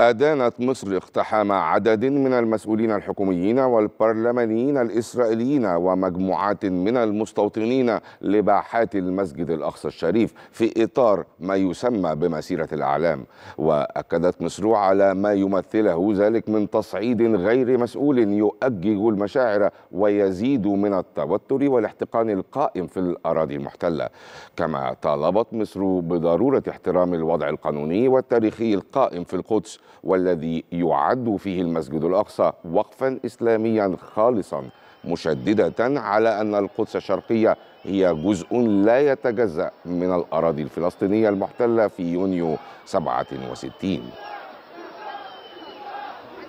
أدانت مصر اقتحام عدد من المسؤولين الحكوميين والبرلمانيين الإسرائيليين ومجموعات من المستوطنين لباحات المسجد الأقصى الشريف في إطار ما يسمى بمسيرة الأعلام وأكدت مصر على ما يمثله ذلك من تصعيد غير مسؤول يؤجج المشاعر ويزيد من التوتر والاحتقان القائم في الأراضي المحتلة كما طالبت مصر بضرورة احترام الوضع القانوني والتاريخي القائم في القدس والذي يعد فيه المسجد الأقصى وقفا إسلاميا خالصا مشددة على أن القدس الشرقية هي جزء لا يتجزأ من الأراضي الفلسطينية المحتلة في يونيو 67